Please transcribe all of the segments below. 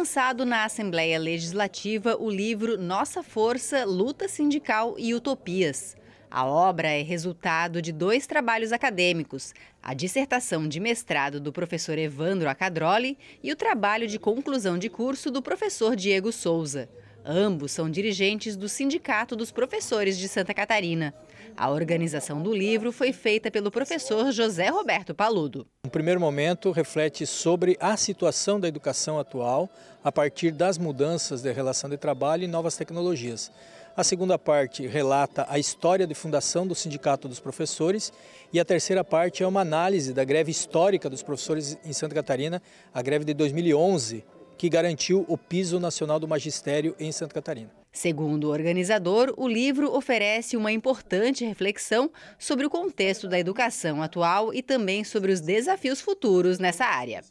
lançado na Assembleia Legislativa o livro Nossa Força, Luta Sindical e Utopias. A obra é resultado de dois trabalhos acadêmicos: a dissertação de mestrado do professor Evandro Acadroli e o trabalho de conclusão de curso do professor Diego Souza. Ambos são dirigentes do Sindicato dos Professores de Santa Catarina. A organização do livro foi feita pelo professor José Roberto Paludo. No primeiro momento, reflete sobre a situação da educação atual a partir das mudanças de relação de trabalho e novas tecnologias. A segunda parte relata a história de fundação do Sindicato dos Professores e a terceira parte é uma análise da greve histórica dos professores em Santa Catarina, a greve de 2011, que garantiu o piso nacional do magistério em Santa Catarina. Segundo o organizador, o livro oferece uma importante reflexão sobre o contexto da educação atual e também sobre os desafios futuros nessa área.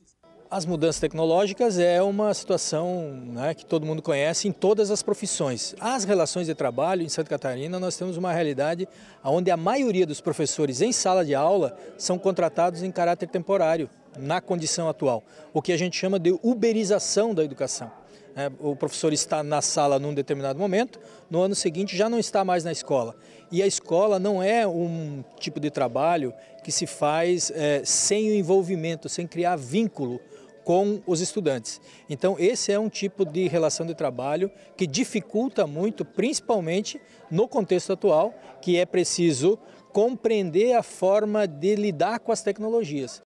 As mudanças tecnológicas é uma situação né, que todo mundo conhece em todas as profissões. As relações de trabalho em Santa Catarina, nós temos uma realidade onde a maioria dos professores em sala de aula são contratados em caráter temporário na condição atual, o que a gente chama de uberização da educação. É, o professor está na sala num determinado momento, no ano seguinte já não está mais na escola. E a escola não é um tipo de trabalho que se faz é, sem o envolvimento, sem criar vínculo com os estudantes. Então, esse é um tipo de relação de trabalho que dificulta muito, principalmente no contexto atual, que é preciso compreender a forma de lidar com as tecnologias.